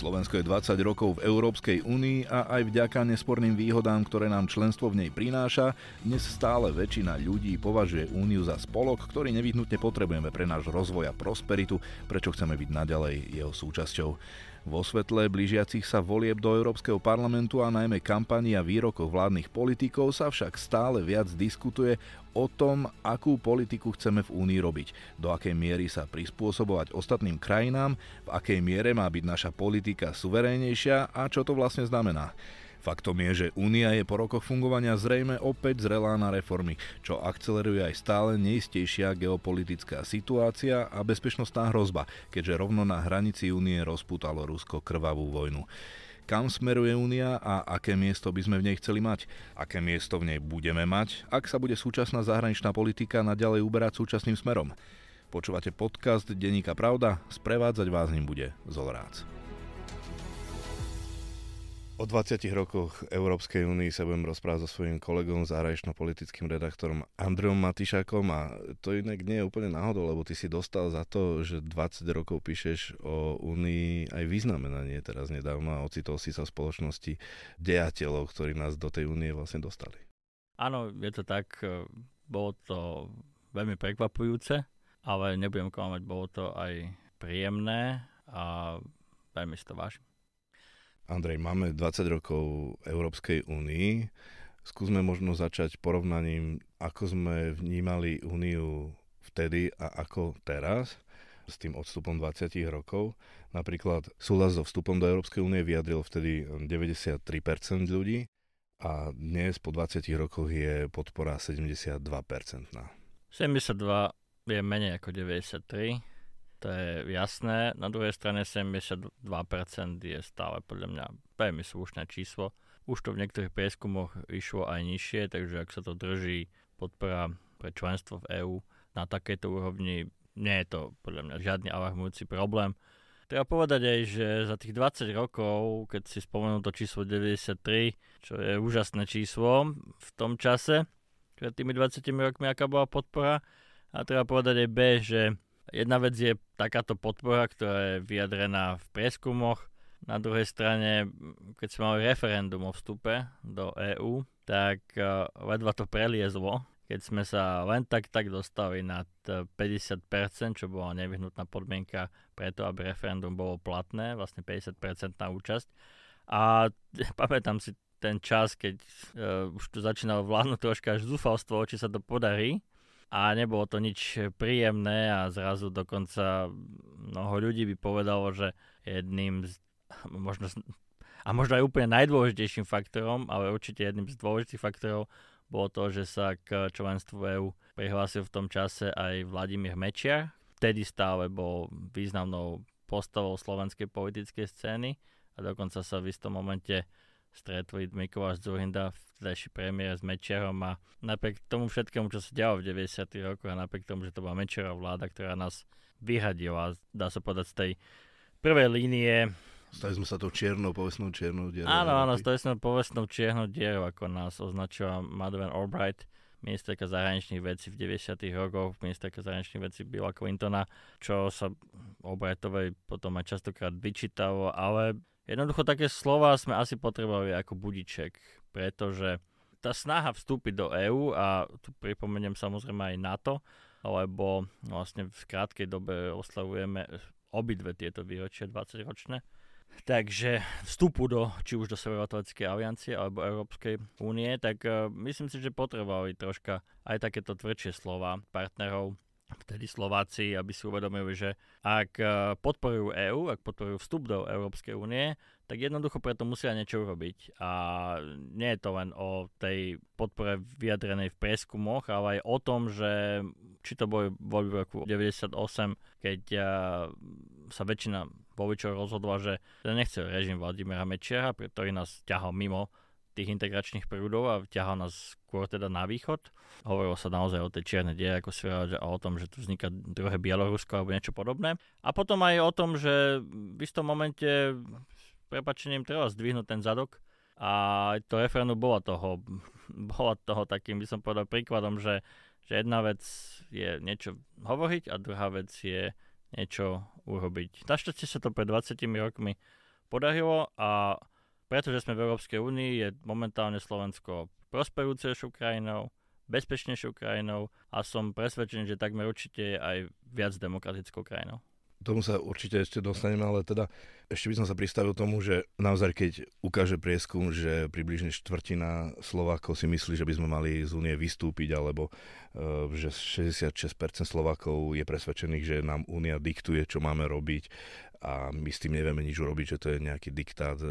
Slovensko je 20 rokov v Európskej únii a aj vďaka nesporným výhodám, ktoré nám členstvo v nej prináša, dnes stále väčšina ľudí považuje úniu za spolok, ktorý nevyhnutne potrebujeme pre náš rozvoj a prosperitu, prečo chceme byť naďalej jeho súčasťou. Vo svetle blížiacich sa volieb do Európskeho parlamentu a najmä kampani a výrokov vládnych politikov sa však stále viac diskutuje o tom, akú politiku chceme v Únii robiť, do akej miery sa prispôsobovať ostatným krajinám, v akej miere má byť naša politika suverénejšia a čo to vlastne znamená. Faktom je, že Únia je po rokoch fungovania zrejme opäť zrelá na reformy, čo akceleruje aj stále neistejšia geopolitická situácia a bezpečnostná hrozba, keďže rovno na hranici Únie rozputalo Rusko krvavú vojnu kam smeruje Únia a aké miesto by sme v nej chceli mať, aké miesto v nej budeme mať, ak sa bude súčasná zahraničná politika naďalej uberať súčasným smerom. Počúvate podcast Deníka Pravda, sprevádzať vás ním bude Zolrác. O 20 rokoch Európskej únii sa budem rozprávať so svojím kolegom, zahraničnopolitickým politickým redaktorom Andrejom Matišakom a to inak nie je úplne náhodou, lebo ty si dostal za to, že 20 rokov píšeš o únii aj významenanie teraz nedávno a ocitol si sa v spoločnosti dejateľov, ktorí nás do tej únie vlastne dostali. Áno, je to tak, e, bolo to veľmi prekvapujúce, ale nebudem klamať, bolo to aj príjemné a veľmi si to vážim. Andrej, máme 20 rokov Európskej únii. Skúsme možno začať porovnaním, ako sme vnímali úniu vtedy a ako teraz s tým odstupom 20 rokov. Napríklad súhlas so vstupom do Európskej únie vyjadril vtedy 93% ľudí a dnes po 20 rokoch je podpora 72%. 72 je menej ako 93 to je jasné. Na druhej strane 72% je stále podľa mňa veľmi slušné číslo. Už to v niektorých prieskumoch išlo aj nižšie, takže ak sa to drží podpora pre členstvo v EÚ na takejto úrovni, nie je to podľa mňa žiadny alarmujúci problém. Treba povedať aj, že za tých 20 rokov, keď si spomenul to číslo 93, čo je úžasné číslo v tom čase, pred tými 20 rokmi, aká bola podpora, a treba povedať aj B, že Jedna vec je takáto podpora, ktorá je vyjadrená v prieskumoch. Na druhej strane, keď sme mali referendum o vstupe do EÚ, tak vedva e, to preliezlo, keď sme sa len tak tak dostali nad 50%, e, čo bola nevyhnutná podmienka preto, aby referendum bolo platné, vlastne 50% na účasť. A pamätám si ten čas, keď uh, už tu začínalo vládnuť troška až zúfalstvo, či sa to podarí a nebolo to nič príjemné a zrazu dokonca mnoho ľudí by povedalo, že jedným z, možno, a možno aj úplne najdôležitejším faktorom, ale určite jedným z dôležitých faktorov bolo to, že sa k členstvu EÚ prihlásil v tom čase aj Vladimír Mečiar. Vtedy stále bol významnou postavou slovenskej politickej scény a dokonca sa v istom momente stretli Mikuláš Zurinda vtedajší premiér s Mečerom a napriek tomu všetkému, čo sa dialo v 90. rokoch a napriek tomu, že to bola Mečerová vláda, ktorá nás vyhadila, dá sa povedať, z tej prvej línie Stali sme sa tou čiernou, povestnou čiernou dierou. Áno, áno, stali sme povestnou čiernou dierou, ako nás označila Madeleine Albright, ministerka zahraničných vecí v 90. rokoch, ministerka zahraničných vecí Billa Clintona, čo sa Albrightovej potom aj častokrát vyčítalo, ale jednoducho také slova sme asi potrebovali ako budiček pretože tá snaha vstúpiť do EÚ a tu pripomeniem samozrejme aj NATO, lebo vlastne v krátkej dobe oslavujeme obidve tieto výročie 20-ročné. Takže vstupu do, či už do Severoatlantickej aliancie alebo Európskej únie, tak e, myslím si, že potrebovali troška aj takéto tvrdšie slova partnerov vtedy Slováci, aby si uvedomili, že ak eh, podporujú EÚ, ak podporujú vstup do Európskej únie, tak jednoducho preto musia niečo urobiť. A nie je to len o tej podpore vyjadrenej v prieskumoch, ale aj o tom, že či to boli voľby v roku 98, keď eh, sa väčšina voličov rozhodla, že nechce režim Vladimíra Mečiara, ktorý nás ťahal mimo tých integračných prúdov a ťahal nás skôr teda na východ. Hovorilo sa naozaj o tej čiernej diere, ako si a o tom, že tu vzniká druhé Bielorusko alebo niečo podobné. A potom aj o tom, že v istom momente prepačením treba zdvihnúť ten zadok, a to referendum bolo toho, bola toho takým, by som povedal, príkladom, že, že jedna vec je niečo hovoriť a druhá vec je niečo urobiť. Našťastie sa to pred 20 rokmi podarilo a pretože sme v Európskej únii, je momentálne Slovensko prosperujúcejšou krajinou, bezpečnejšou krajinou a som presvedčený, že takmer určite je aj viac demokratickou krajinou. Tomu sa určite ešte dostaneme, ale teda ešte by som sa pristavil tomu, že naozaj keď ukáže prieskum, že približne štvrtina Slovákov si myslí, že by sme mali z únie vystúpiť, alebo eh, že 66% Slovákov je presvedčených, že nám únia diktuje, čo máme robiť a my s tým nevieme nič urobiť, že to je nejaký diktát, e,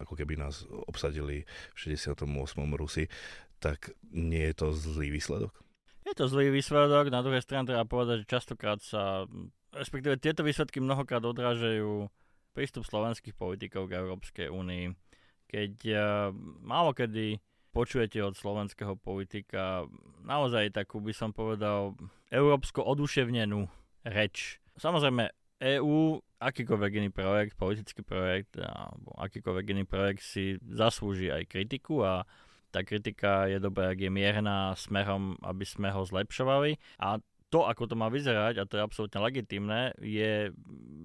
ako keby nás obsadili v 68. Rusi, tak nie je to zlý výsledok? Je to zlý výsledok, na druhej strane treba povedať, že častokrát sa, respektíve tieto výsledky mnohokrát odrážajú prístup slovenských politikov k Európskej únii, keď e, málo kedy počujete od slovenského politika naozaj takú, by som povedal, európsko oduševnenú reč. Samozrejme, EÚ akýkoľvek iný projekt, politický projekt alebo akýkoľvek iný projekt si zaslúži aj kritiku a tá kritika je dobrá, ak je mierna smerom, aby sme ho zlepšovali. A to, ako to má vyzerať, a to je absolútne legitimné, je,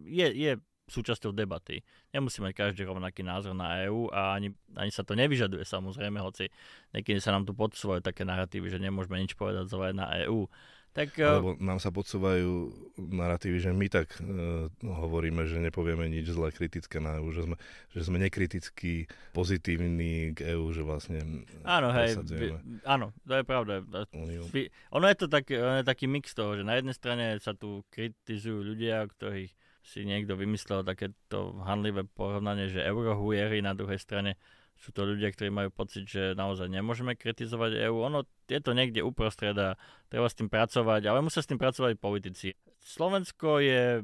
je, je súčasťou debaty. Nemusí mať každý rovnaký názor na EÚ a ani, ani sa to nevyžaduje samozrejme, hoci niekedy sa nám tu podsúvajú také narratívy, že nemôžeme nič povedať zle na EÚ. Tak, eh, Lebo nám sa podsúvajú narratívy, že my tak e, hovoríme, že nepovieme nič zle kritické na EU, že sme, že sme nekriticky pozitívni k EU, že vlastne Áno, hej, by, áno, to je pravda. By, ono je to tak, ono je taký mix toho, že na jednej strane sa tu kritizujú ľudia, ktorých si niekto vymyslel takéto hanlivé porovnanie, že eurohujery na druhej strane sú to ľudia, ktorí majú pocit, že naozaj nemôžeme kritizovať EÚ. Ono je to niekde uprostred a treba s tým pracovať, ale musia s tým pracovať politici. Slovensko je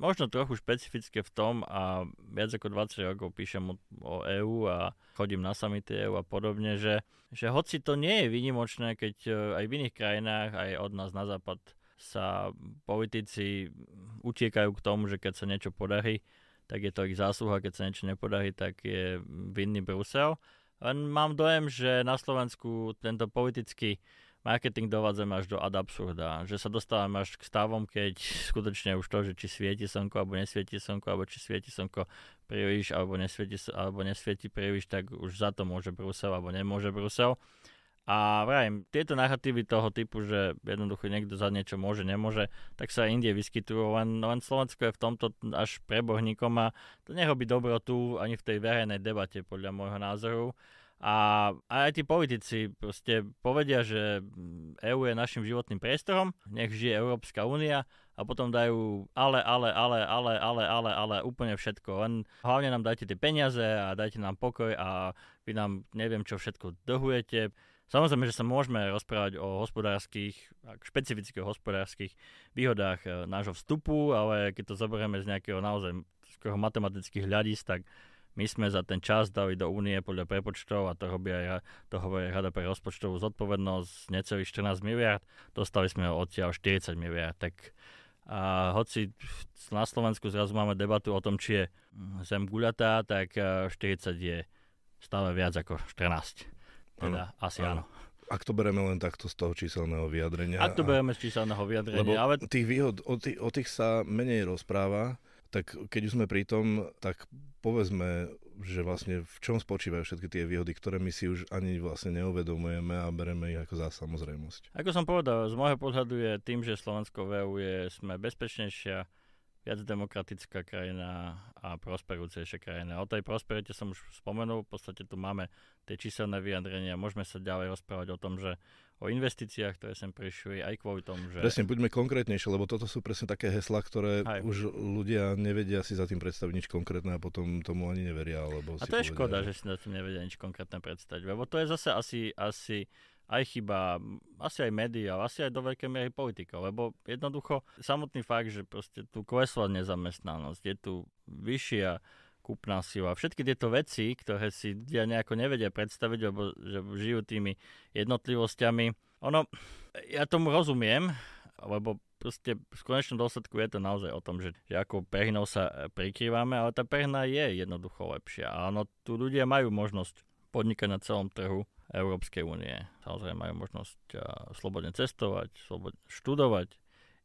možno trochu špecifické v tom a viac ako 20 rokov píšem o, o EÚ a chodím na samity EÚ a podobne, že, že hoci to nie je výnimočné, keď e, aj v iných krajinách, aj od nás na západ sa politici utiekajú k tomu, že keď sa niečo podarí, tak je to ich zásluha, keď sa niečo nepodarí, tak je vinný Brusel. Len mám dojem, že na Slovensku tento politický marketing dovádzame až do ad absurda, že sa dostávame až k stavom, keď skutočne už to, že či svieti slnko alebo nesvieti slnko, alebo či svieti slnko príliš alebo nesvieti, alebo nesvieti príliš, tak už za to môže Brusel alebo nemôže Brusel. A vrajím, tieto narratívy toho typu, že jednoducho niekto za niečo môže, nemôže, tak sa Indie vyskytujú, len, len Slovensko je v tomto až preborníkom a to nerobí dobro tu ani v tej verejnej debate, podľa môjho názoru. A aj tí politici proste povedia, že EÚ je našim životným priestorom, nech žije Európska únia a potom dajú ale, ale, ale, ale, ale, ale, ale úplne všetko. Len hlavne nám dajte tie peniaze a dajte nám pokoj a vy nám neviem čo všetko dohujete. Samozrejme, že sa môžeme rozprávať o hospodárskych, špecifických hospodárskych výhodách eh, nášho vstupu, ale keď to zoberieme z nejakého naozaj skoro matematických hľadíc, tak my sme za ten čas dali do únie podľa prepočtov a to robí aj, to hovorí Rada pre rozpočtovú zodpovednosť necelých 14 miliard, dostali sme ho odtiaľ 40 miliard, tak a hoci na Slovensku zrazu máme debatu o tom, či je zem guľatá, tak 40 eh, je stále viac ako 14. Teda ano. asi áno. ak to bereme len takto z toho číselného vyjadrenia. Ak to bereme z číselného vyjadrenia. Lebo ale... tých výhod, o, tých, o tých sa menej rozpráva, tak keď už sme pri tom, tak povedzme, že vlastne v čom spočívajú všetky tie výhody, ktoré my si už ani vlastne neuvedomujeme a bereme ich ako za samozrejmosť. Ako som povedal, z môjho pohľadu je tým, že Slovensko v EU je, sme bezpečnejšia, viac demokratická krajina a prosperujúcejšia krajina. O tej prosperite som už spomenul, v podstate tu máme tie číselné vyjadrenia, môžeme sa ďalej rozprávať o tom, že o investíciách, ktoré sem prišli, aj kvôli tomu, že... Presne, buďme konkrétnejšie, lebo toto sú presne také hesla, ktoré aj. už ľudia nevedia si za tým predstaviť nič konkrétne a potom tomu ani neveria. Alebo a to je povedia, škoda, že... že si za tým nevedia nič konkrétne predstaviť, lebo to je zase asi, asi aj chyba, asi aj médiá, asi aj do veľkej miery politika, lebo jednoducho samotný fakt, že proste tu klesla nezamestnanosť, je tu vyššia kúpna sila, všetky tieto veci, ktoré si ľudia nejako nevedia predstaviť, lebo že žijú tými jednotlivosťami, ono, ja tomu rozumiem, lebo proste v konečnom dôsledku je to naozaj o tom, že, že ako perhnou sa e, prikrývame, ale tá perhna je jednoducho lepšia. A áno, tu ľudia majú možnosť podnikať na celom trhu, Európskej únie. Samozrejme majú možnosť slobodne cestovať, slobodne študovať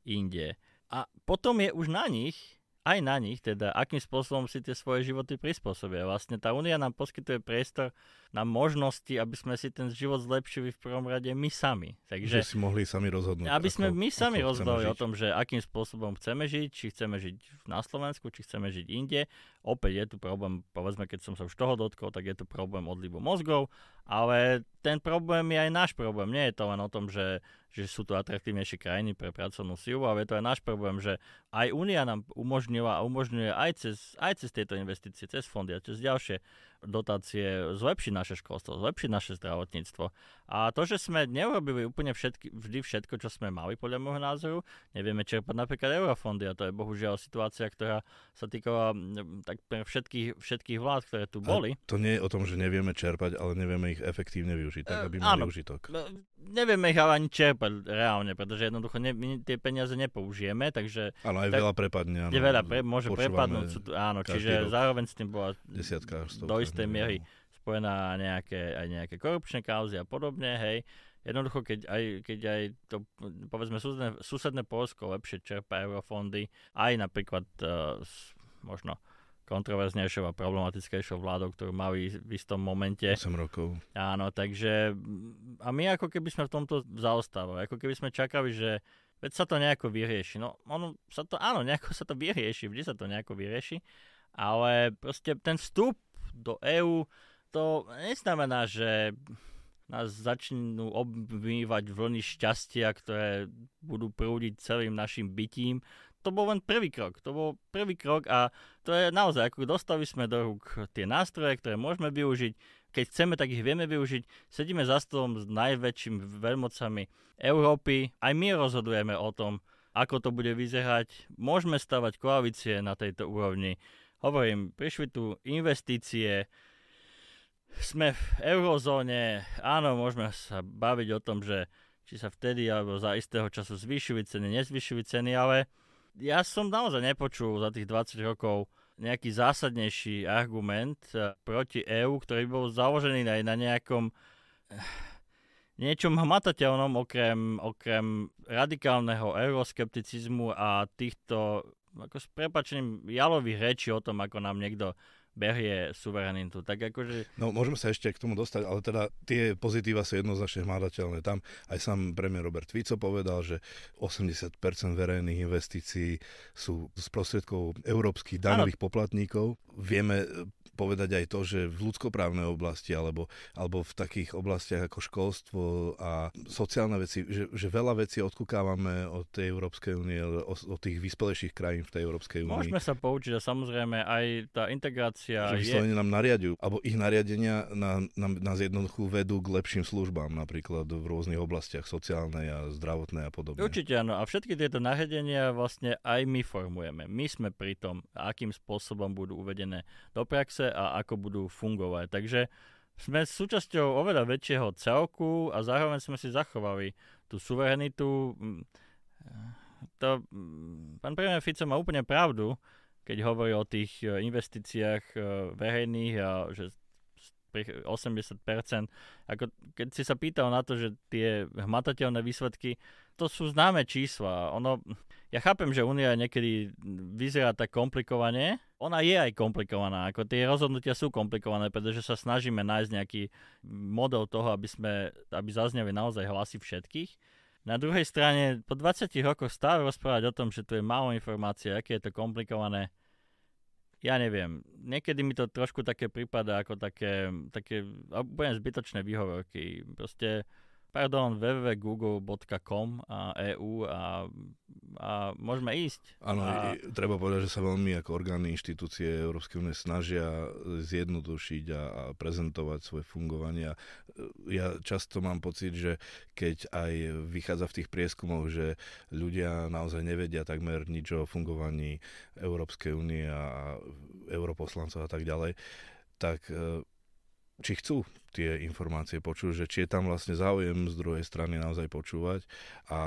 inde. A potom je už na nich, aj na nich, teda akým spôsobom si tie svoje životy prispôsobia. Vlastne tá únia nám poskytuje priestor na možnosti, aby sme si ten život zlepšili v prvom rade my sami. Takže, že si mohli sami rozhodnúť. Aby sme ako, my sami rozhodli o tom, že akým spôsobom chceme žiť, či chceme žiť na Slovensku, či chceme žiť inde, Opäť je tu problém, povedzme, keď som sa už toho dotkol, tak je tu problém odlivu mozgov, ale ten problém je aj náš problém. Nie je to len o tom, že, že sú tu atraktívnejšie krajiny pre pracovnú silu, ale je to aj náš problém, že aj Únia nám umožnila a umožňuje aj cez, aj cez tieto investície, cez fondy a cez ďalšie dotácie zlepšiť naše školstvo, zlepšiť naše zdravotníctvo. A to, že sme neurobili úplne všetky, vždy všetko, čo sme mali, podľa môjho názoru, nevieme čerpať napríklad eurofondy a to je bohužiaľ situácia, ktorá sa týkala tak pre všetkých, všetkých vlád, ktoré tu boli. A to nie je o tom, že nevieme čerpať, ale nevieme ich efektívne využiť, tak eh, aby mali užitok. No, nevieme ich ale ani čerpať reálne, pretože jednoducho ne, my tie peniaze nepoužijeme, takže... áno, aj tak, veľa prepadne, áno. Je veľa, pre, môže prepadnúť, áno, čiže rok, zároveň s tým bola... Desiatka, istej miery no. spojená nejaké, aj nejaké korupčné kauzy a podobne, hej. Jednoducho, keď aj, keď aj to, povedzme, susedné, susedné Polsko lepšie čerpa eurofondy, aj napríklad uh, možno kontroverznejšou a problematickejšou vládou, ktorú mali v istom momente. 8 rokov. Áno, takže a my ako keby sme v tomto zaostávali, ako keby sme čakali, že veď sa to nejako vyrieši. No ono sa to, áno, nejako sa to vyrieši, vždy sa to nejako vyrieši, ale proste ten vstup do EÚ, to neznamená, že nás začnú obmývať vlny šťastia, ktoré budú prúdiť celým našim bytím. To bol len prvý krok. To bol prvý krok a to je naozaj, ako dostali sme do rúk tie nástroje, ktoré môžeme využiť. Keď chceme, tak ich vieme využiť. Sedíme za stolom s najväčšími veľmocami Európy. Aj my rozhodujeme o tom, ako to bude vyzerať. Môžeme stavať koalície na tejto úrovni Hovorím, prišli tu investície, sme v eurozóne, áno, môžeme sa baviť o tom, že či sa vtedy alebo za istého času zvýšili ceny, nezvýšili ceny, ale ja som naozaj nepočul za tých 20 rokov nejaký zásadnejší argument eh, proti EÚ, ktorý bol založený aj na nejakom eh, niečom hmatateľnom, okrem, okrem radikálneho euroskepticizmu a týchto ako s prepačením jalových rečí o tom, ako nám niekto berie suverenitu. Tak akože... No môžeme sa ešte k tomu dostať, ale teda tie pozitíva sú jednoznačne hmádateľné. Tam aj sám premiér Robert Vico povedal, že 80% verejných investícií sú z prostriedkov európskych daňových poplatníkov. Vieme povedať aj to, že v ľudskoprávnej oblasti alebo, alebo v takých oblastiach ako školstvo a sociálne veci, že, že veľa vecí odkúkávame od tej Európskej únie, od tých vyspelejších krajín v tej Európskej únii. Môžeme sa poučiť a samozrejme aj tá integrácia že je... nám nariadujú, alebo ich nariadenia nám, na, nás jednoducho vedú k lepším službám napríklad v rôznych oblastiach sociálnej a zdravotnej a podobne. Určite áno. A všetky tieto nariadenia vlastne aj my formujeme. My sme pri tom, akým spôsobom budú uvedené do praxe hranice a ako budú fungovať. Takže sme súčasťou oveľa väčšieho celku a zároveň sme si zachovali tú suverenitu. Mm, to, mm, pán premiér Fico má úplne pravdu, keď hovorí o tých e, investíciách e, verejných a že 80%, ako keď si sa pýtal na to, že tie hmatateľné výsledky, to sú známe čísla. Ono, ja chápem, že Unia niekedy vyzerá tak komplikovane. Ona je aj komplikovaná, ako tie rozhodnutia sú komplikované, pretože sa snažíme nájsť nejaký model toho, aby, sme, aby zazneli naozaj hlasy všetkých. Na druhej strane, po 20 rokoch stále rozprávať o tom, že tu je málo informácie, aké je to komplikované, ja neviem. Niekedy mi to trošku také prípada ako také, také budem zbytočné výhovorky. Proste pardon, www.google.com a EU a, a môžeme ísť. Áno, a... treba povedať, že sa veľmi ako orgány inštitúcie Európskej únie snažia zjednodušiť a, a prezentovať svoje fungovanie. Ja často mám pocit, že keď aj vychádza v tých prieskumoch, že ľudia naozaj nevedia takmer nič o fungovaní Európskej únie a europoslancov a tak ďalej, tak e, či chcú tie informácie počuť, že či je tam vlastne záujem z druhej strany naozaj počúvať. A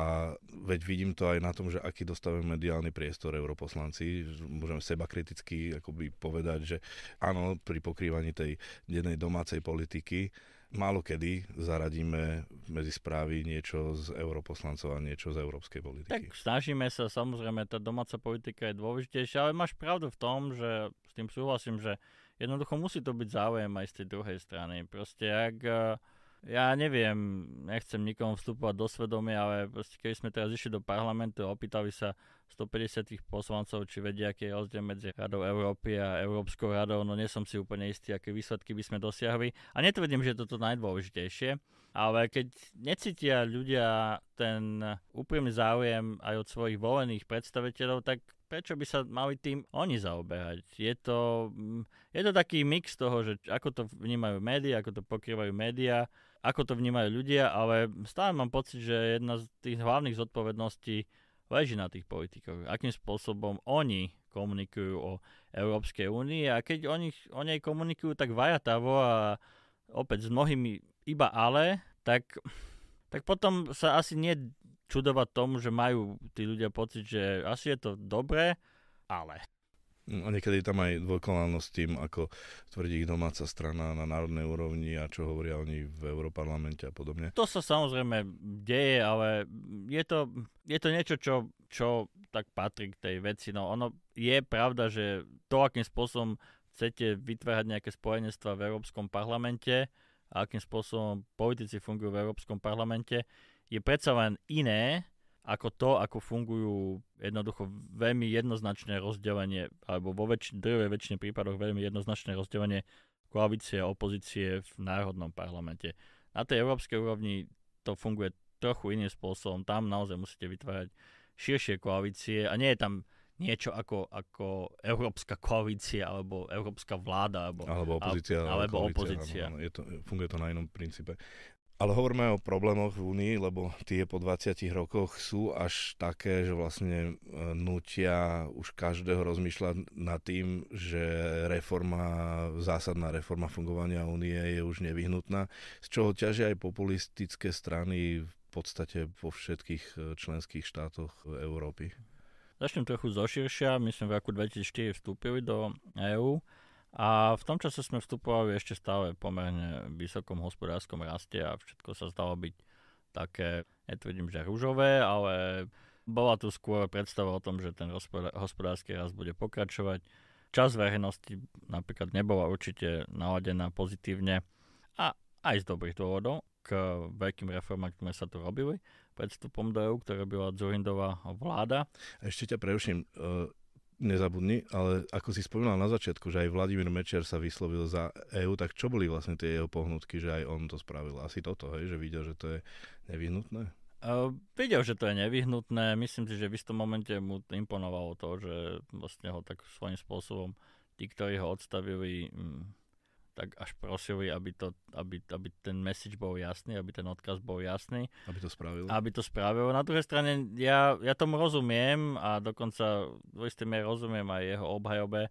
veď vidím to aj na tom, že aký dostávame mediálny priestor europoslanci. Môžeme seba kriticky akoby povedať, že áno, pri pokrývaní tej dennej domácej politiky málo kedy zaradíme medzi správy niečo z europoslancov a niečo z európskej politiky. Tak snažíme sa, samozrejme, tá domáca politika je dôležitejšia, ale máš pravdu v tom, že s tým súhlasím, že jednoducho musí to byť záujem aj z tej druhej strany. Proste ak, eh, ja neviem, nechcem nikomu vstupovať do svedomia, ale proste keď sme teraz išli do parlamentu a opýtali sa 150 poslancov, či vedia, aký je rozdiel medzi Radou Európy a Európskou radou, no nie som si úplne istý, aké výsledky by sme dosiahli. A netvrdím, že je toto najdôležitejšie, ale keď necítia ľudia ten úprimný záujem aj od svojich volených predstaviteľov, tak prečo by sa mali tým oni zaoberať? Je to, mm, je to taký mix toho, že ako to vnímajú médiá, ako to pokrývajú médiá, ako to vnímajú ľudia, ale stále mám pocit, že jedna z tých hlavných zodpovedností leží na tých politikoch. Akým spôsobom oni komunikujú o Európskej únii a keď o, o nej komunikujú tak vajatavo a opäť s mnohými iba ale, tak, tak potom sa asi nie čudovať tomu, že majú tí ľudia pocit, že asi je to dobré, ale... No, a niekedy tam aj dvojkoláno tým, ako tvrdí ich domáca strana na národnej úrovni a čo hovoria oni v Európarlamente a podobne. To sa samozrejme deje, ale je to, je to niečo, čo, čo tak patrí k tej veci. No ono je pravda, že to, akým spôsobom chcete vytvárať nejaké spojenestva v Európskom parlamente a akým spôsobom politici fungujú v Európskom parlamente, je predsa len iné ako to, ako fungujú jednoducho veľmi jednoznačné rozdelenie, alebo vo väč- drvej väčšine prípadoch veľmi jednoznačné rozdelenie koalície a opozície v národnom parlamente. Na tej európskej úrovni to funguje trochu iným spôsobom. Tam naozaj musíte vytvárať širšie koalície a nie je tam niečo ako, ako európska koalícia alebo európska vláda alebo, alebo opozícia. Alebo koalícia, opozícia. Áno, áno, je to, funguje to na inom princípe. Ale hovoríme o problémoch v Únii, lebo tie po 20 rokoch sú až také, že vlastne e, nutia už každého rozmýšľať nad tým, že reforma, zásadná reforma fungovania Únie je už nevyhnutná, z čoho ťažia aj populistické strany v podstate vo všetkých e, členských štátoch Európy. Začnem trochu zoširšia. My sme v roku 2004 vstúpili do EÚ a v tom čase sme vstupovali ešte stále pomerne vysokom hospodárskom raste a všetko sa zdalo byť také, netvrdím, že rúžové, ale bola tu skôr predstava o tom, že ten hospodársky rast bude pokračovať. Čas verejnosti napríklad nebola určite naladená pozitívne a aj z dobrých dôvodov k veľkým reformám, ktoré sa tu robili pred vstupom do EU, ktoré byla Dzurindová vláda. Ešte ťa preruším nezabudni, ale ako si spomínal na začiatku, že aj Vladimír Mečer sa vyslovil za EÚ, tak čo boli vlastne tie jeho pohnutky, že aj on to spravil? Asi toto, hej, že videl, že to je nevyhnutné? Uh, videl, že to je nevyhnutné. Myslím si, že v istom momente mu imponovalo to, že vlastne ho tak svojím spôsobom tí, ktorí ho odstavili, mm, tak až prosili, aby, to, aby, aby ten message bol jasný, aby ten odkaz bol jasný. Aby to spravil. Aby to spravil. Na druhej strane, ja, ja tomu rozumiem a dokonca v istej rozumiem aj jeho obhajobe.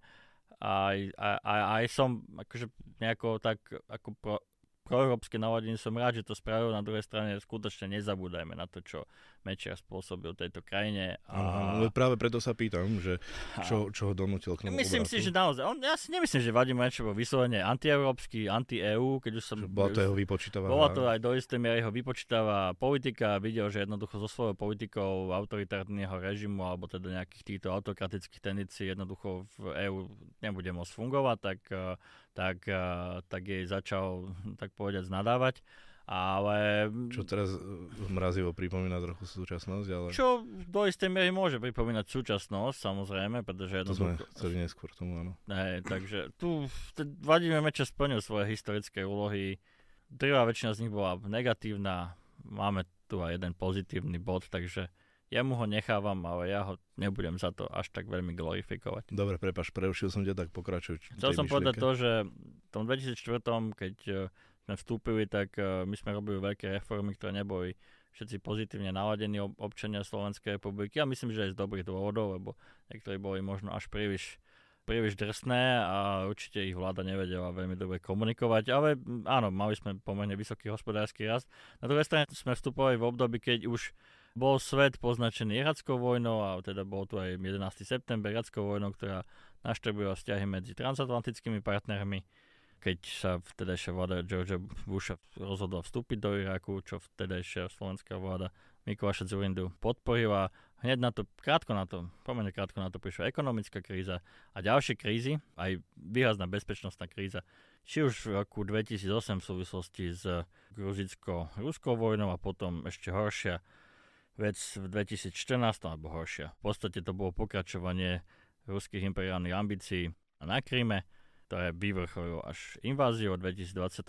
Aj, aj, aj, aj som akože nejako tak ako pro, proeurópske naladenie som rád, že to spravil. Na druhej strane skutočne nezabúdajme na to, čo Mečiar spôsobil tejto krajine. A... Aha, ale práve preto sa pýtam, že čo, čo ho donútil k tomu Myslím obrátu. si, že naozaj, on, ja si nemyslím, že Vadim Mečiar bol vyslovene antieurópsky, anti-EU, keď už som... bola to jeho vypočítavá. Bola to aj do istej miery jeho vypočítavá politika. Videl, že jednoducho so svojou politikou autoritárneho režimu alebo teda nejakých týchto autokratických tendencií jednoducho v EÚ nebude môcť fungovať, tak eh, tak, eh, tak jej začal, tak povedať, nadávať. Ale... Čo teraz eh, mrazivo pripomína trochu súčasnosť, ale... Čo do istej miery môže pripomínať súčasnosť, samozrejme, pretože... To sme chceli neskôr tomu, áno. Hej, takže tu Vladimír Meče splnil svoje historické úlohy. Drvá väčšina z nich bola negatívna. Máme tu aj jeden pozitívny bod, takže ja mu ho nechávam, ale ja ho nebudem za to až tak veľmi glorifikovať. Dobre, prepaš, preušil som ťa, tak pokračuj. Chcel som myšlienke. povedať to, že v tom 2004, keď eh, sme vstúpili, tak eh, my sme robili veľké reformy, ktoré neboli všetci pozitívne naladení občania Slovenskej republiky a ja myslím, že aj z dobrých dôvodov, lebo niektorí boli možno až príliš príliš drsné a určite ich vláda nevedela veľmi dobre komunikovať, ale mm, áno, mali sme pomerne vysoký hospodársky rast. Na druhej strane sme vstupovali v období, keď už bol svet poznačený irackou vojnou a teda bol tu aj 11. september irackou vojnou, ktorá naštrbila vzťahy medzi transatlantickými partnermi. Keď sa vtedajšia vláda George Busha rozhodla vstúpiť do Iraku, čo vtedajšia slovenská vláda Mikuláša Zurindu podporila, hneď na to, krátko na to, pomerne krátko na to prišla ekonomická kríza a ďalšie krízy, aj výrazná bezpečnostná kríza, či už v roku 2008 v súvislosti s gruzicko-ruskou vojnou a potom ešte horšia vec v 2014 alebo horšia. V podstate to bolo pokračovanie ruských imperiálnych ambícií na Kríme, ktoré vyvrcholilo až inváziu v 2022.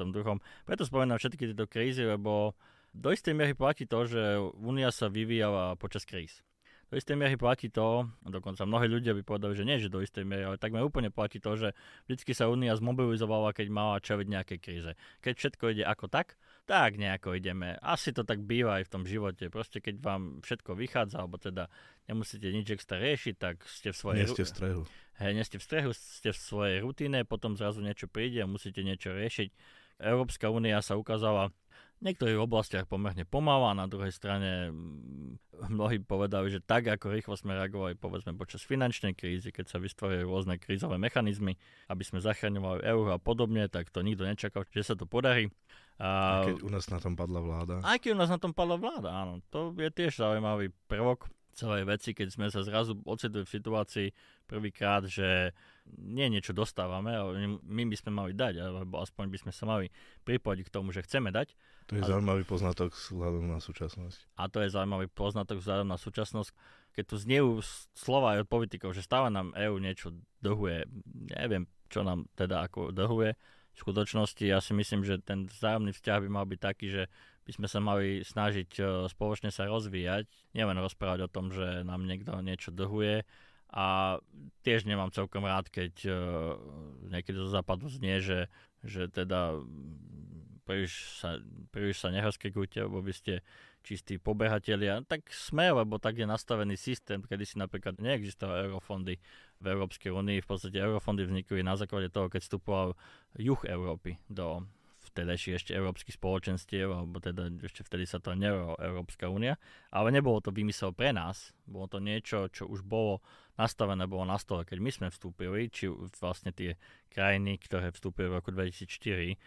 Preto spomenám všetky tieto krízy, lebo do istej miery platí to, že Únia sa vyvíjala počas kríz do istej miery platí to, dokonca mnohí ľudia by povedali, že nie, že do istej miery, ale takmer úplne platí to, že vždy sa Únia zmobilizovala, keď mala čeliť nejaké kríze. Keď všetko ide ako tak, tak nejako ideme. Asi to tak býva aj v tom živote. Proste keď vám všetko vychádza, alebo teda nemusíte nič extra riešiť, tak ste v svojej... Nie ste v strehu. Hej, nie ste v strehu, ste v svojej rutine, potom zrazu niečo príde a musíte niečo riešiť. Európska únia sa ukázala v niektorých oblastiach pomerne pomalá, na druhej strane mm, mnohí povedali, že tak ako rýchlo sme reagovali povedzme počas finančnej krízy, keď sa vystvorili rôzne krízové mechanizmy, aby sme zachraňovali euro a podobne, tak to nikto nečakal, že sa to podarí. A, aj keď u nás na tom padla vláda. Aj keď u nás na tom padla vláda, áno. To je tiež zaujímavý prvok celej veci, keď sme sa zrazu ocitli v situácii prvýkrát, že nie niečo dostávame, ale my by sme mali dať, alebo aspoň by sme sa mali pripojiť k tomu, že chceme dať to je a... zaujímavý poznatok vzhľadom na súčasnosť. A to je zaujímavý poznatok vzhľadom na súčasnosť. Keď tu zniejú slova aj od politikov, že stáva nám EÚ niečo dohuje, neviem, čo nám teda ako dohuje. V skutočnosti ja si myslím, že ten vzájomný vzťah by mal byť taký, že by sme sa mali snažiť e, spoločne sa rozvíjať, nielen rozprávať o tom, že nám niekto niečo dohuje, a tiež nemám celkom rád, keď uh, niekedy zo západu znie, že, že teda príliš sa, príliš sa nehaskrikujte, lebo by ste čistí pobehatelia. Tak sme, lebo tak je nastavený systém, kedy si napríklad neexistovali eurofondy v Európskej únii. V podstate eurofondy vznikli na základe toho, keď vstupoval juh Európy do vtedajších ešte európskych spoločenstiev, alebo teda ešte vtedy sa to nerovalo Európska únia, ale nebolo to vymysel pre nás, bolo to niečo, čo už bolo nastavené, bolo na stole, keď my sme vstúpili, či vlastne tie krajiny, ktoré vstúpili v roku 2004,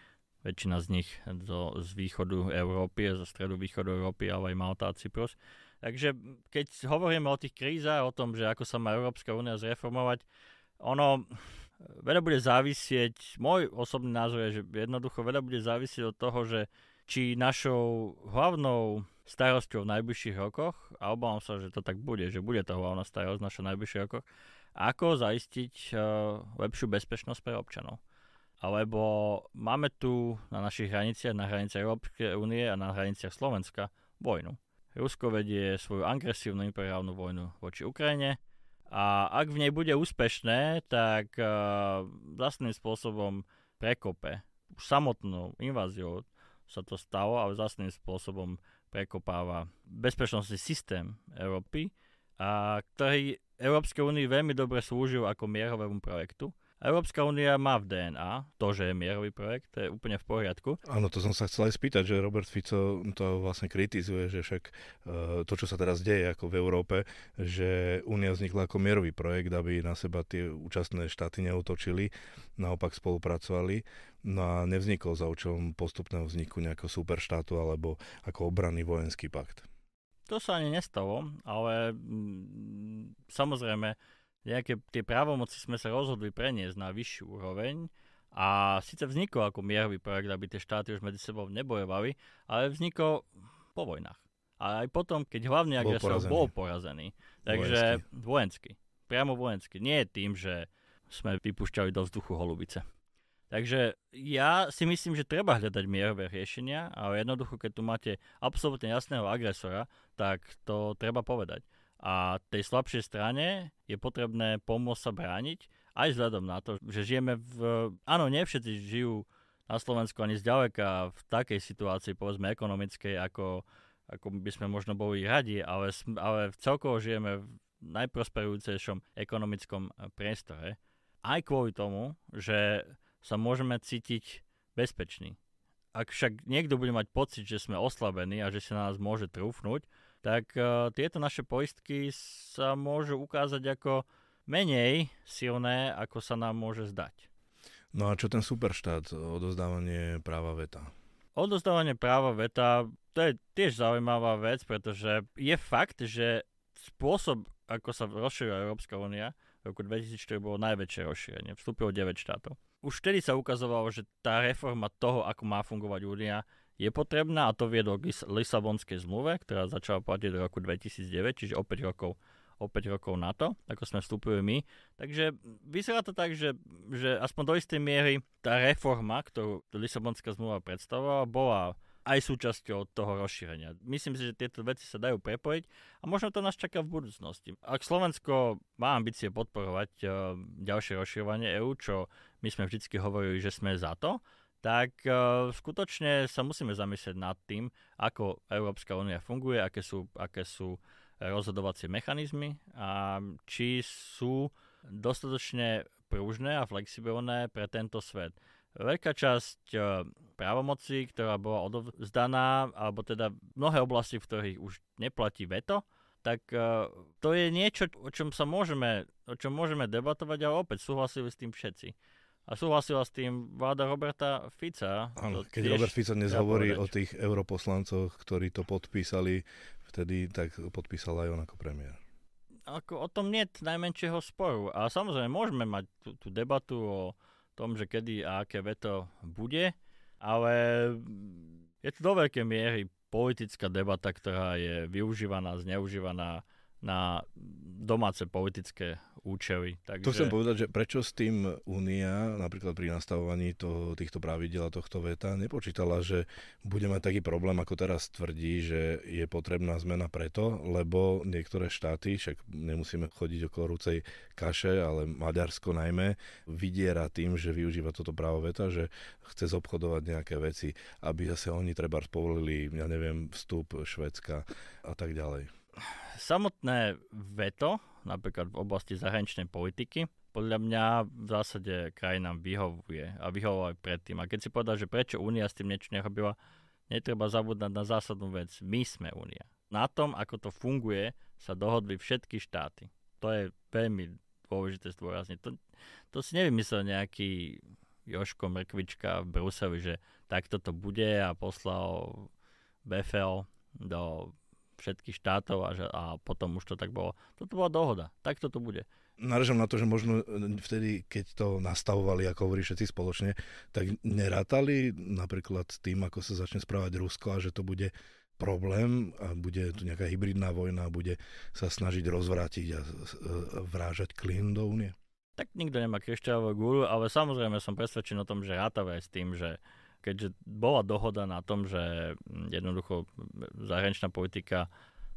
väčšina z nich zo, z východu Európy, zo stredu východu Európy, ale aj Malta a Cyprus. Takže keď hovoríme o tých krízach, o tom, že ako sa má Európska únia zreformovať, ono veľa bude závisieť, môj osobný názor je, že jednoducho veľa bude závisieť od toho, že či našou hlavnou starosťou v najbližších rokoch, a obávam sa, že to tak bude, že bude to hlavná starosť v našich najbližších rokoch, ako zaistiť uh, lepšiu bezpečnosť pre občanov. Alebo máme tu na našich hraniciach, na hraniciach Európskej únie a na hraniciach Slovenska vojnu. Rusko vedie svoju agresívnu imperiálnu vojnu voči Ukrajine a ak v nej bude úspešné, tak uh, eh, zásadným spôsobom prekope. Už samotnou inváziou sa to stalo, ale zásadným spôsobom prekopáva bezpečnostný systém Európy, a ktorý Európskej únii veľmi dobre slúžil ako mierovému projektu Európska únia má v DNA to, že je mierový projekt, to je úplne v poriadku. Áno, to som sa chcel aj spýtať, že Robert Fico to vlastne kritizuje, že však eh, to, čo sa teraz deje ako v Európe, že únia vznikla ako mierový projekt, aby na seba tie účastné štáty neutočili, naopak spolupracovali. No a nevznikol za účelom postupného vzniku nejakého superštátu alebo ako obranný vojenský pakt. To sa ani nestalo, ale mm, samozrejme nejaké tie právomoci sme sa rozhodli preniesť na vyššiu úroveň a síce vznikol ako mierový projekt, aby tie štáty už medzi sebou nebojovali, ale vznikol po vojnách. A aj potom, keď hlavný agresor bol porazený. Takže vojenský. vojenský. Priamo vojenský. Nie tým, že sme vypúšťali do vzduchu holubice. Takže ja si myslím, že treba hľadať mierové riešenia, ale jednoducho, keď tu máte absolútne jasného agresora, tak to treba povedať. A tej slabšej strane je potrebné pomôcť sa brániť, aj vzhľadom na to, že žijeme v... Áno, nie všetci žijú na Slovensku ani zďaleka v takej situácii, povedzme, ekonomickej, ako, ako by sme možno boli radi, ale, ale celkovo žijeme v najprosperujúcejšom ekonomickom eh, priestore. Aj kvôli tomu, že sa môžeme cítiť bezpeční. Ak však niekto bude mať pocit, že sme oslabení a že sa na nás môže trúfnúť tak e, tieto naše poistky sa môžu ukázať ako menej silné, ako sa nám môže zdať. No a čo ten superštát, odozdávanie práva veta? Odozdávanie práva veta, to je tiež zaujímavá vec, pretože je fakt, že spôsob, ako sa rozšírila Európska únia, v roku 2004 bolo najväčšie rozšírenie, vstúpilo 9 štátov. Už vtedy sa ukazovalo, že tá reforma toho, ako má fungovať únia, je potrebná a to viedlo k Lisabonskej zmluve, ktorá začala platiť do roku 2009, čiže o 5 rokov, o 5 rokov na to, ako sme vstúpili my. Takže vyzerá to tak, že, že aspoň do istej miery tá reforma, ktorú Lisabonská zmluva predstavovala, bola aj súčasťou toho rozšírenia. Myslím si, že tieto veci sa dajú prepojiť a možno to nás čaká v budúcnosti. Ak Slovensko má ambície podporovať eh, ďalšie rozširovanie EÚ, čo my sme vždy hovorili, že sme za to, tak uh, skutočne sa musíme zamyslieť nad tým, ako Európska únia funguje, aké sú, aké sú eh, rozhodovacie mechanizmy a či sú dostatočne pružné a flexibilné pre tento svet. Veľká časť uh, právomocí, ktorá bola odovzdaná, alebo teda mnohé oblasti, v ktorých už neplatí veto, tak uh, to je niečo, o čom sa môžeme, o čom môžeme debatovať, ale opäť súhlasili s tým všetci. A súhlasila s tým vláda Roberta Fica. Áno, keď tiež... Robert Fica dnes hovorí o tých europoslancoch, ktorí to podpísali vtedy, tak podpísala aj on ako premiér ako o tom nie najmenšieho sporu. A samozrejme, môžeme mať tú, tú debatu o tom, že kedy a aké veto bude, ale je to do veľkej miery politická debata, ktorá je využívaná, zneužívaná na domáce politické účely. Takže... To chcem povedať, že prečo s tým Únia, napríklad pri nastavovaní to, týchto pravidel a tohto veta, nepočítala, že bude mať taký problém, ako teraz tvrdí, že je potrebná zmena preto, lebo niektoré štáty, však nemusíme chodiť okolo rúcej kaše, ale Maďarsko najmä, vydiera tým, že využíva toto právo veta, že chce zobchodovať nejaké veci, aby zase oni treba povolili, ja neviem, vstup Švedska a tak ďalej samotné veto, napríklad v oblasti zahraničnej politiky, podľa mňa v zásade krajinám vyhovuje a vyhovuje aj predtým. A keď si povedal, že prečo Únia s tým niečo nerobila, netreba zabúdať na zásadnú vec. My sme Únia. Na tom, ako to funguje, sa dohodli všetky štáty. To je veľmi dôležité zdôrazniť. To, to si nevymyslel nejaký Joško Mrkvička v Bruseli, že takto to bude a poslal BFL do všetkých štátov a, že, a potom už to tak bolo. Toto bola dohoda, tak to tu bude. Naražam na to, že možno e, vtedy, keď to nastavovali, ako hovorí všetci spoločne, tak nerátali napríklad tým, ako sa začne správať Rusko a že to bude problém a bude tu nejaká hybridná vojna a bude sa snažiť rozvrátiť a e, vrážať klin do únie? Tak nikto nemá kryšťavú gulu, ale samozrejme som presvedčený o tom, že rátavé s tým, že keďže bola dohoda na tom, že jednoducho zahraničná politika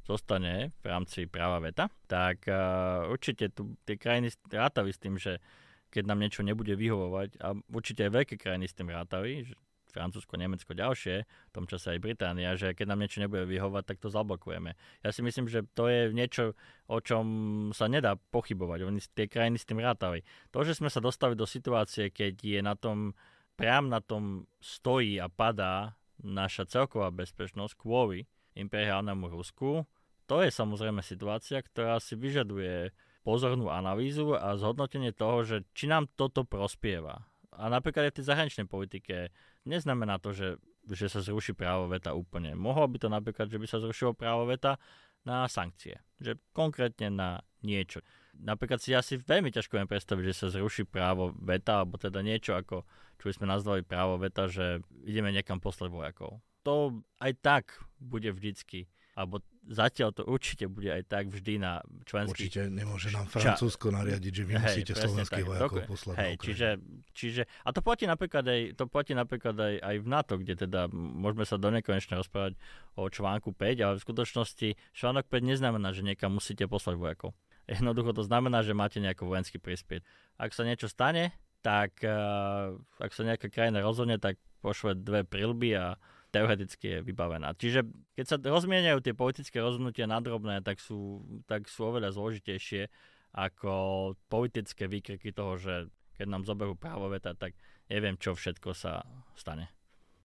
zostane v rámci práva veta, tak uh, určite tu tie krajiny rátali s tým, že keď nám niečo nebude vyhovovať, a určite aj veľké krajiny s tým rátali, že Francúzsko, Nemecko, ďalšie, v tom čase aj Británia, že keď nám niečo nebude vyhovať, tak to zablokujeme. Ja si myslím, že to je niečo, o čom sa nedá pochybovať. Oni tie krajiny s tým rátali. To, že sme sa dostali do situácie, keď je na tom priam na tom stojí a padá naša celková bezpečnosť kvôli imperiálnemu Rusku. To je samozrejme situácia, ktorá si vyžaduje pozornú analýzu a zhodnotenie toho, že či nám toto prospieva. A napríklad aj v tej zahraničnej politike neznamená to, že, že sa zruší právo veta úplne. Mohlo by to napríklad, že by sa zrušilo právo veta na sankcie. Že konkrétne na niečo napríklad si asi veľmi ťažko viem predstaviť, že sa zruší právo veta, alebo teda niečo ako, čo by sme nazvali právo veta, že ideme niekam poslať vojakov. To aj tak bude vždycky, alebo zatiaľ to určite bude aj tak vždy na členských... Určite nemôže nám Francúzsko nariadiť, že vy hej, musíte slovenských vojakov poslať hej, čiže, čiže, A to platí napríklad, aj, to platí napríklad aj, aj v NATO, kde teda môžeme sa do nekonečne rozprávať o článku 5, ale v skutočnosti článok 5 neznamená, že niekam musíte poslať vojakov. Jednoducho to znamená, že máte nejaký vojenský prispieť. Ak sa niečo stane, tak uh, ak sa nejaká krajina rozhodne, tak pošle dve prilby a teoreticky je vybavená. Čiže keď sa rozmieniajú tie politické rozhodnutia nadrobné, tak sú, tak sú oveľa zložitejšie ako politické výkriky toho, že keď nám zoberú právo veta, tak neviem, čo všetko sa stane.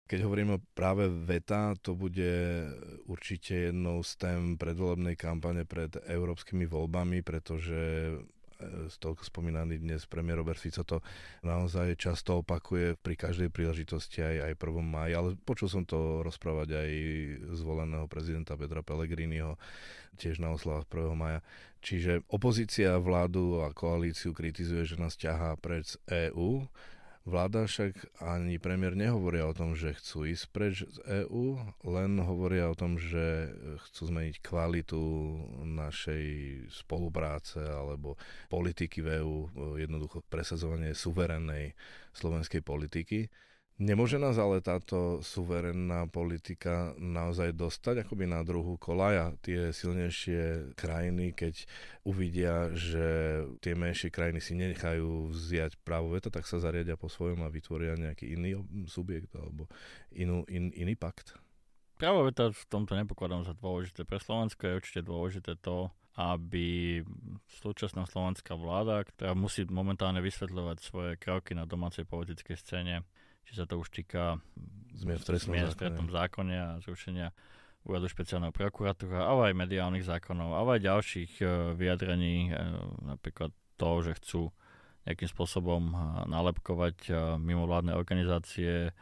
Keď hovoríme práve VETA, to bude určite jednou z tém predvolebnej kampane pred európskymi voľbami, pretože e, toľko spomínaný dnes premiér Robert Fico to naozaj často opakuje pri každej príležitosti aj, aj 1. maj, ale počul som to rozprávať aj zvoleného prezidenta Petra Pellegriniho tiež na oslavách 1. maja. Čiže opozícia vládu a koalíciu kritizuje, že nás ťahá pred EÚ, Vláda však ani premiér nehovoria o tom, že chcú ísť preč z EÚ, len hovoria o tom, že chcú zmeniť kvalitu našej spolupráce alebo politiky v EÚ, jednoducho presadzovanie suverénnej slovenskej politiky. Nemôže nás ale táto suverenná politika naozaj dostať akoby na druhú kolaja tie silnejšie krajiny, keď uvidia, že tie menšie krajiny si nenechajú vziať právo veta, tak sa zariadia po svojom a vytvoria nejaký iný subjekt alebo inú, in, iný pakt. Právo veta v tomto nepokladám za dôležité. Pre Slovensko je určite dôležité to, aby súčasná slovenská vláda, ktorá musí momentálne vysvetľovať svoje kroky na domácej politickej scéne, či sa to už týka zmien v trestnom zmien zákone. zákone a zrušenia úradu špeciálneho prokuratúra, ale aj mediálnych zákonov, ale aj ďalších e, vyjadrení, e, napríklad to, že chcú nejakým spôsobom e, nalepkovať mimovládne organizácie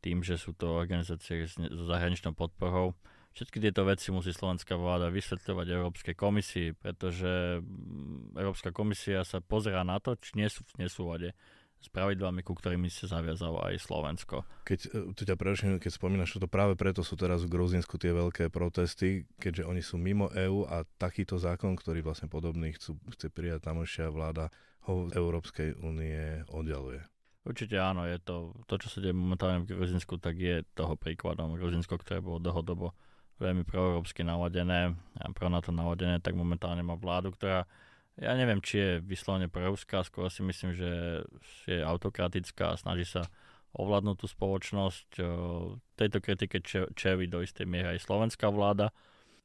tým, že sú to organizácie so zahraničnou podporou. Všetky tieto veci musí slovenská vláda vysvetľovať Európskej komisii, pretože mm, Európska komisia sa pozerá na to, či nie sú v nesúlade s pravidlami, ku ktorými sa zaviazalo aj Slovensko. Keď e, tu ťa preruším, keď spomínaš toto, práve preto sú teraz v Gruzinsku tie veľké protesty, keďže oni sú mimo EÚ a takýto zákon, ktorý vlastne podobný chcú, chce prijať tamošia vláda, ho z Európskej únie oddialuje. Určite áno, je to, to čo sa deje momentálne v Gruzinsku, tak je toho príkladom. Gruzinsko, ktoré bolo dlhodobo veľmi proeurópsky naladené a pro to naladené, tak momentálne má vládu, ktorá ja neviem, či je vyslovene preruská, skôr si myslím, že je autokratická a snaží sa ovládnuť tú spoločnosť. Tejto kritike čeli do istej miery aj slovenská vláda.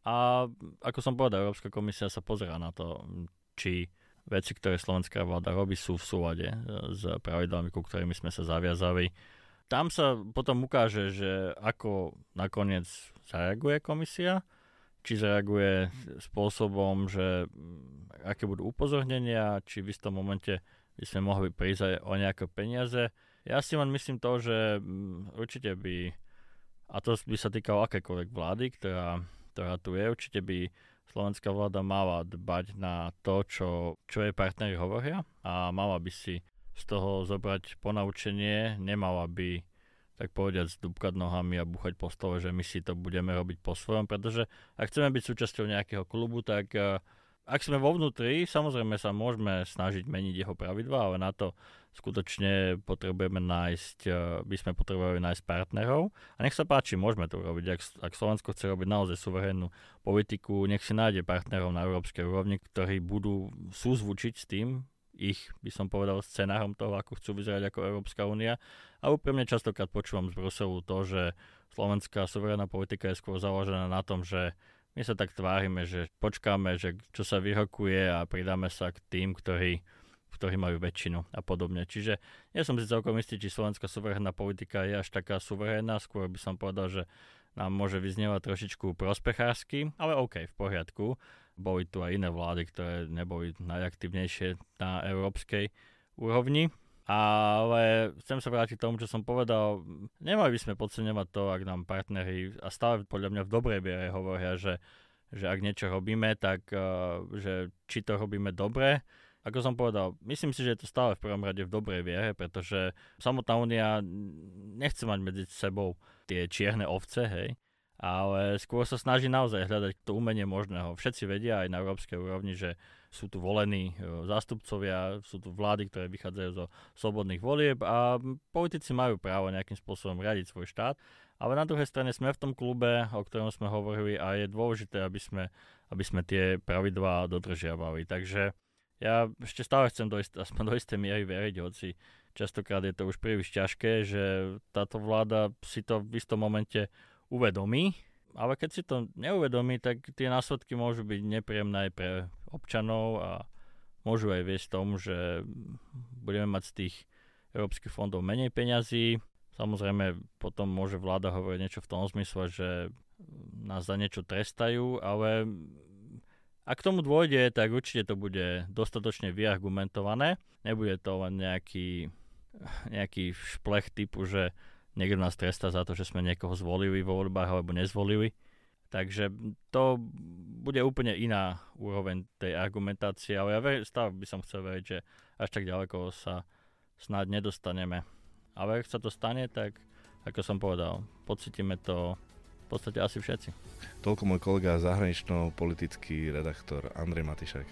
A ako som povedal, Európska komisia sa pozerá na to, či veci, ktoré slovenská vláda robí, sú v súlade e, s pravidlami, ku ktorými sme sa zaviazali. Tam sa potom ukáže, že ako nakoniec zareaguje komisia či zareaguje spôsobom, že mm, aké budú upozornenia, či v istom momente by sme mohli prísť aj o nejaké peniaze. Ja si len myslím to, že mm, určite by, a to by sa týkalo akékoľvek vlády, ktorá, ktorá tu je, určite by slovenská vláda mala dbať na to, čo, čo jej partneri hovoria a mala by si z toho zobrať ponaučenie, nemala by tak povediať, zdúbkať nohami a buchať po stole, že my si to budeme robiť po svojom, pretože ak chceme byť súčasťou nejakého klubu, tak eh, ak sme vo vnútri, samozrejme sa môžeme snažiť meniť jeho pravidla, ale na to skutočne potrebujeme nájsť, eh, by sme potrebovali nájsť partnerov. A nech sa páči, môžeme to robiť. Ak, ak Slovensko chce robiť naozaj suverénnu politiku, nech si nájde partnerov na európskej úrovni, ktorí budú súzvučiť s tým, ich, by som povedal, scenárom toho, ako chcú vyzerať ako Európska únia. A úprimne častokrát počúvam z Bruselu to, že slovenská suverénna politika je skôr založená na tom, že my sa tak tvárime, že počkáme, že čo sa vyhokuje a pridáme sa k tým, ktorí, ktorí majú väčšinu a podobne. Čiže nie ja som si celkom istý, či slovenská suverénna politika je až taká suverénna, skôr by som povedal, že nám môže vyznievať trošičku prospechársky, ale OK, v poriadku. Boli tu aj iné vlády, ktoré neboli najaktívnejšie na európskej úrovni. Ale chcem sa vrátiť k tomu, čo som povedal. Nemali by sme podceňovať to, ak nám partneri, a stále podľa mňa v dobrej viere hovoria, že, že ak niečo robíme, tak eh, že či to robíme dobre, ako som povedal, myslím si, že je to stále v prvom rade v dobrej viere, pretože samotná únia nechce mať medzi sebou tie čierne ovce, hej ale skôr sa snaží naozaj hľadať to umenie možného. Všetci vedia aj na európskej úrovni, že sú tu volení e, zástupcovia, sú tu vlády, ktoré vychádzajú zo slobodných volieb a politici majú právo nejakým spôsobom riadiť svoj štát. Ale na druhej strane sme v tom klube, o ktorom sme hovorili a je dôležité, aby sme, aby sme tie pravidlá dodržiavali. Takže ja ešte stále chcem do ist- aspoň do istej miery veriť, hoci častokrát je to už príliš ťažké, že táto vláda si to v istom momente uvedomí, ale keď si to neuvedomí, tak tie následky môžu byť nepríjemné aj pre občanov a môžu aj viesť tomu, že budeme mať z tých európskych fondov menej peňazí. Samozrejme, potom môže vláda hovoriť niečo v tom zmysle, že nás za niečo trestajú, ale ak k tomu dôjde, tak určite to bude dostatočne vyargumentované. Nebude to len nejaký, nejaký šplech typu, že niekto nás tresta za to, že sme niekoho zvolili vo voľbách alebo nezvolili. Takže to bude úplne iná úroveň tej argumentácie, ale ja ver, stále by som chcel veriť, že až tak ďaleko sa snáď nedostaneme. Ale ak sa to stane, tak ako som povedal, pocítime to v podstate asi všetci. Toľko môj kolega zahranično-politický redaktor Andrej Matišek.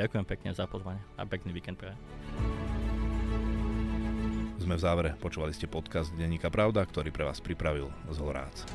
Ďakujem pekne za pozvanie a pekný víkend pre. Sme v závere. Počúvali ste podcast Denníka Pravda, ktorý pre vás pripravil Zhorác.